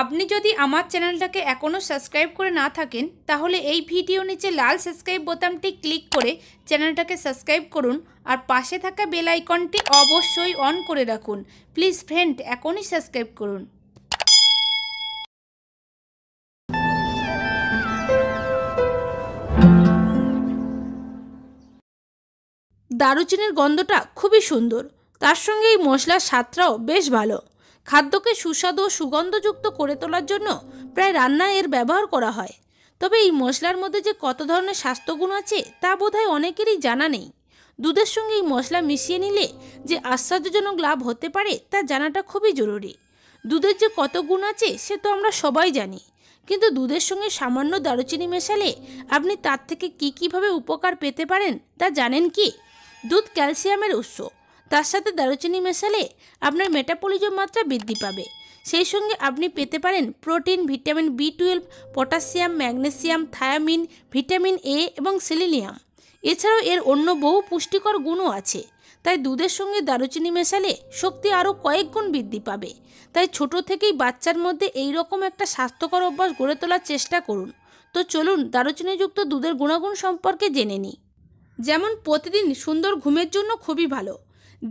আপনি যদি আমার চ্যানেলটাকে এখনও সাবস্ক্রাইব করে না থাকেন তাহলে এই ভিডিও নিচে লাল সাবস্ক্রাইব বোতামটি ক্লিক করে চ্যানেলটাকে সাবস্ক্রাইব করুন আর পাশে থাকা বেল আইকনটি অবশ্যই অন করে রাখুন প্লিজ ফ্রেন্ড এখনই সাবস্ক্রাইব করুন দারুচিনির গন্ধটা খুবই সুন্দর তার সঙ্গে এই মশলার স্বাদটাও বেশ ভালো খাদ্যকে সুস্বাদু ও সুগন্ধযুক্ত করে তোলার জন্য প্রায় রান্নায় এর ব্যবহার করা হয় তবে এই মশলার মধ্যে যে কত ধরনের স্বাস্থ্যগুণ আছে তা বোধহয় অনেকেরই জানা নেই দুধের সঙ্গে এই মশলা মিশিয়ে নিলে যে আশ্চর্যজনক লাভ হতে পারে তা জানাটা খুবই জরুরি দুধের যে কত গুণ আছে সে তো আমরা সবাই জানি কিন্তু দুধের সঙ্গে সামান্য দারুচিনি মেশালে আপনি তার থেকে কী কীভাবে উপকার পেতে পারেন তা জানেন কি দুধ ক্যালসিয়ামের উৎস তার সাথে দারুচিনি মেশালে আপনার মেটাপলিজম মাত্রা বৃদ্ধি পাবে সেই সঙ্গে আপনি পেতে পারেন protein vitamin B twelve potassium magnesium thiamine vitamin A এবং সেলিনিয়াম এছাড়াও এর অন্য বহু পুষ্টিকর গুণও আছে তাই দুধের সঙ্গে দারুচিনি মেশালে শক্তি আরও কয়েক গুণ বৃদ্ধি পাবে তাই ছোট থেকেই বাচ্চার মধ্যে এই রকম একটা স্বাস্থ্যকর অভ্যাস গড়ে তোলার চেষ্টা করুন তো চলুন দারুচিনিযুক্ত দুধের গুণাগুণ সম্পর্কে জেনে নিই যেমন প্রতিদিন সুন্দর ঘুমের জন্য খুবই ভালো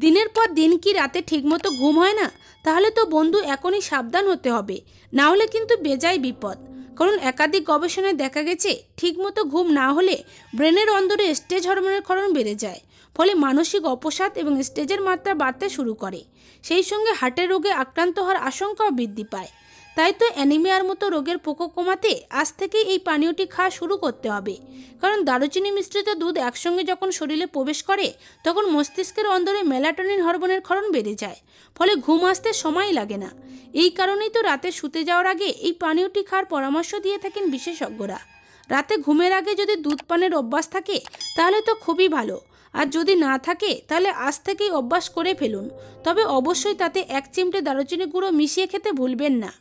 দিনের পর দিন কি রাতে ঠিকমতো ঘুম হয় না তাহলে তো বন্ধু এখনই সাবধান হতে হবে না হলে কিন্তু বেজায় বিপদ কারণ একাধিক গবেষণায় দেখা গেছে ঠিকমতো ঘুম না হলে ব্রেনের অন্দরে স্টেজ হরমোনের ক্ষরণ বেড়ে যায় ফলে মানসিক অপসাদ এবং স্টেজের মাত্রা বাড়তে শুরু করে সেই সঙ্গে হার্টের রোগে আক্রান্ত হওয়ার আশঙ্কাও বৃদ্ধি পায় তাই তো অ্যানিমিয়ার মতো রোগের পোকো কমাতে আজ থেকে এই পানীয়টি খাওয়া শুরু করতে হবে কারণ দারুচিনি মিশ্রিত দুধ একসঙ্গে যখন শরীরে প্রবেশ করে তখন মস্তিষ্কের অন্দরে মেলাটনিন হরমোনের ক্ষরণ বেড়ে যায় ফলে ঘুম আসতে সময় লাগে না এই কারণেই তো রাতে শুতে যাওয়ার আগে এই পানীয়টি খাওয়ার পরামর্শ দিয়ে থাকেন বিশেষজ্ঞরা রাতে ঘুমের আগে যদি দুধ পানের অভ্যাস থাকে তাহলে তো খুবই ভালো আর যদি না থাকে তাহলে আজ থেকেই অভ্যাস করে ফেলুন তবে অবশ্যই তাতে এক চিমটে দারুচিনি গুঁড়ো মিশিয়ে খেতে ভুলবেন না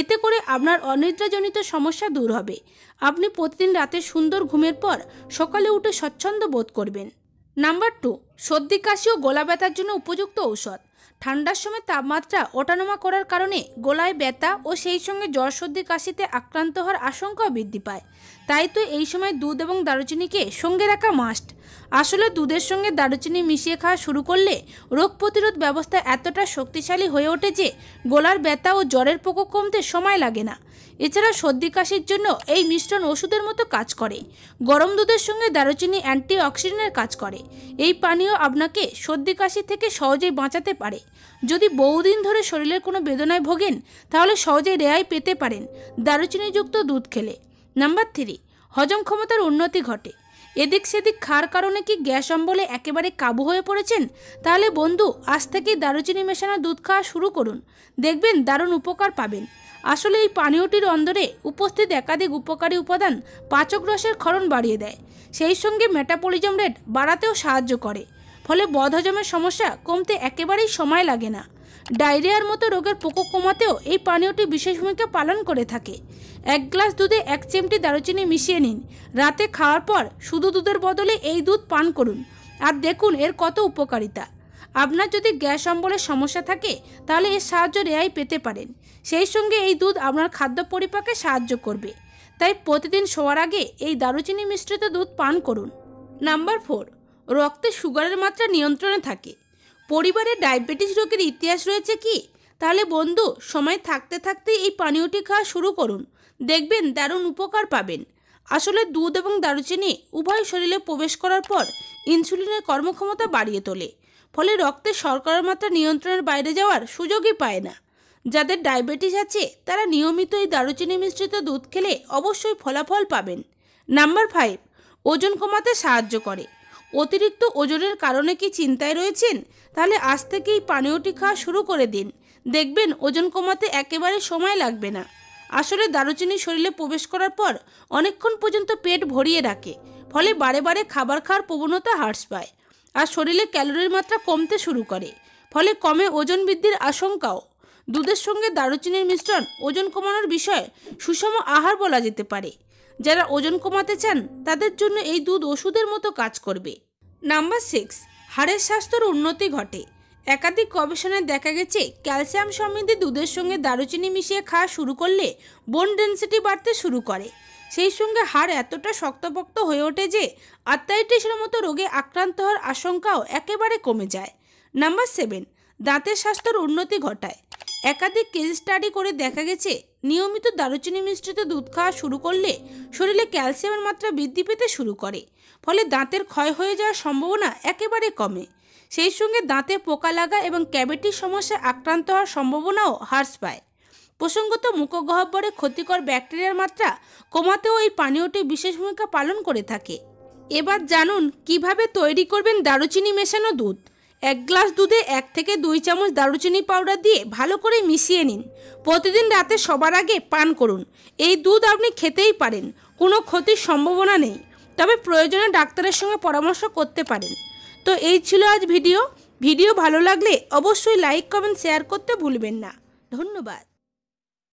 এতে করে আপনার অনিদ্রাজনিত সমস্যা দূর হবে আপনি প্রতিদিন রাতে সুন্দর ঘুমের পর সকালে উঠে স্বচ্ছন্দ বোধ করবেন নাম্বার টু সর্দি কাশি ও গলা ব্যথার জন্য উপযুক্ত ঔষধ ঠান্ডার সময় তাপমাত্রা ওঠানামা করার কারণে গলায় ব্যথা ও সেই সঙ্গে জ্বর সর্দি কাশিতে আক্রান্ত হওয়ার আশঙ্কাও বৃদ্ধি পায় তাই তো এই সময় দুধ এবং দারুচিনিকে সঙ্গে রাখা মাস্ট আসলে দুধের সঙ্গে দারুচিনি মিশিয়ে খাওয়া শুরু করলে রোগ প্রতিরোধ ব্যবস্থা এতটা শক্তিশালী হয়ে ওঠে যে গলার ব্যথা ও জ্বরের পোকো কমতে সময় লাগে না এছাড়া সর্দি কাশির জন্য এই মিশ্রণ ওষুধের মতো কাজ করে গরম দুধের সঙ্গে দারুচিনি অক্সিডেন্টের কাজ করে এই পানীয় আপনাকে সর্দি কাশি থেকে সহজেই বাঁচাতে পারে যদি বহুদিন ধরে শরীরের কোনো বেদনায় ভোগেন তাহলে সহজেই রেহাই পেতে পারেন দারুচিনিযুক্ত দুধ খেলে নাম্বার থ্রি হজম ক্ষমতার উন্নতি ঘটে এদিক সেদিক খাওয়ার কারণে কি গ্যাস অম্বলে একেবারে কাবু হয়ে পড়েছেন তাহলে বন্ধু আজ থেকেই দারুচিনি মেশানো দুধ খাওয়া শুরু করুন দেখবেন দারুণ উপকার পাবেন আসলে এই পানীয়টির অন্দরে উপস্থিত একাধিক উপকারী উপাদান পাচক রসের ক্ষরণ বাড়িয়ে দেয় সেই সঙ্গে মেটাপলিজম রেট বাড়াতেও সাহায্য করে ফলে বদহজমের সমস্যা কমতে একেবারেই সময় লাগে না ডায়রিয়ার মতো রোগের প্রকোপ কমাতেও এই পানীয়টি বিশেষ ভূমিকা পালন করে থাকে এক গ্লাস দুধে এক চিমটি দারুচিনি মিশিয়ে নিন রাতে খাওয়ার পর শুধু দুধের বদলে এই দুধ পান করুন আর দেখুন এর কত উপকারিতা আপনার যদি গ্যাস অম্বলের সমস্যা থাকে তাহলে এর সাহায্য রেয়াই পেতে পারেন সেই সঙ্গে এই দুধ আপনার খাদ্য পরিপাকে সাহায্য করবে তাই প্রতিদিন শোয়ার আগে এই দারুচিনি মিশ্রিত দুধ পান করুন নাম্বার ফোর রক্তে সুগারের মাত্রা নিয়ন্ত্রণে থাকে পরিবারে ডায়াবেটিস রোগের ইতিহাস রয়েছে কি তাহলে বন্ধু সময় থাকতে থাকতে এই পানীয়টি খাওয়া শুরু করুন দেখবেন দারুণ উপকার পাবেন আসলে দুধ এবং দারুচিনি উভয় শরীরে প্রবেশ করার পর ইনসুলিনের কর্মক্ষমতা বাড়িয়ে তোলে ফলে রক্তে শর্করার মাত্রা নিয়ন্ত্রণের বাইরে যাওয়ার সুযোগই পায় না যাদের ডায়াবেটিস আছে তারা নিয়মিত এই দারুচিনি মিশ্রিত দুধ খেলে অবশ্যই ফলাফল পাবেন নাম্বার ফাইভ ওজন কমাতে সাহায্য করে অতিরিক্ত ওজনের কারণে কি চিন্তায় রয়েছেন তাহলে আজ থেকেই পানীয়টি খাওয়া শুরু করে দিন দেখবেন ওজন কমাতে একেবারে সময় লাগবে না আসলে দারুচিনি শরীরে প্রবেশ করার পর অনেকক্ষণ পর্যন্ত পেট ভরিয়ে রাখে ফলে বারে বারে খাবার খাওয়ার প্রবণতা হ্রাস পায় আর শরীরে ক্যালোরির মাত্রা কমতে শুরু করে ফলে কমে ওজন বৃদ্ধির আশঙ্কাও দুধের সঙ্গে দারুচিনির মিশ্রণ ওজন কমানোর বিষয়ে সুষম আহার বলা যেতে পারে যারা ওজন কমাতে চান তাদের জন্য এই দুধ ওষুধের মতো কাজ করবে নাম্বার সিক্স হাড়ের স্বাস্থ্যর উন্নতি ঘটে একাধিক গবেষণায় দেখা গেছে ক্যালসিয়াম সমৃদ্ধ দুধের সঙ্গে দারুচিনি মিশিয়ে খাওয়া শুরু করলে বোন ডেন্সিটি বাড়তে শুরু করে সেই সঙ্গে হাড় এতটা শক্তপক্ত হয়ে ওঠে যে আর্থাইটিসের মতো রোগে আক্রান্ত হওয়ার আশঙ্কাও একেবারে কমে যায় নাম্বার সেভেন দাঁতের স্বাস্থ্যের উন্নতি ঘটায় একাধিক কেস স্টাডি করে দেখা গেছে নিয়মিত দারুচিনি মিশ্রিত দুধ খাওয়া শুরু করলে শরীরে ক্যালসিয়ামের মাত্রা বৃদ্ধি পেতে শুরু করে ফলে দাঁতের ক্ষয় হয়ে যাওয়ার সম্ভাবনা একেবারে কমে সেই সঙ্গে দাঁতে পোকা লাগা এবং ক্যাবেটির সমস্যায় আক্রান্ত হওয়ার সম্ভাবনাও হ্রাস পায় প্রসঙ্গত মুখগহ্বরে ক্ষতিকর ব্যাকটেরিয়ার মাত্রা কমাতেও এই পানীয়টি বিশেষ ভূমিকা পালন করে থাকে এবার জানুন কিভাবে তৈরি করবেন দারুচিনি মেশানো দুধ এক গ্লাস দুধে এক থেকে দুই চামচ দারুচিনি পাউডার দিয়ে ভালো করে মিশিয়ে নিন প্রতিদিন রাতে সবার আগে পান করুন এই দুধ আপনি খেতেই পারেন কোনো ক্ষতির সম্ভাবনা নেই তবে প্রয়োজনে ডাক্তারের সঙ্গে পরামর্শ করতে পারেন তো এই ছিল আজ ভিডিও ভিডিও ভালো লাগলে অবশ্যই লাইক কমেন্ট শেয়ার করতে ভুলবেন না ধন্যবাদ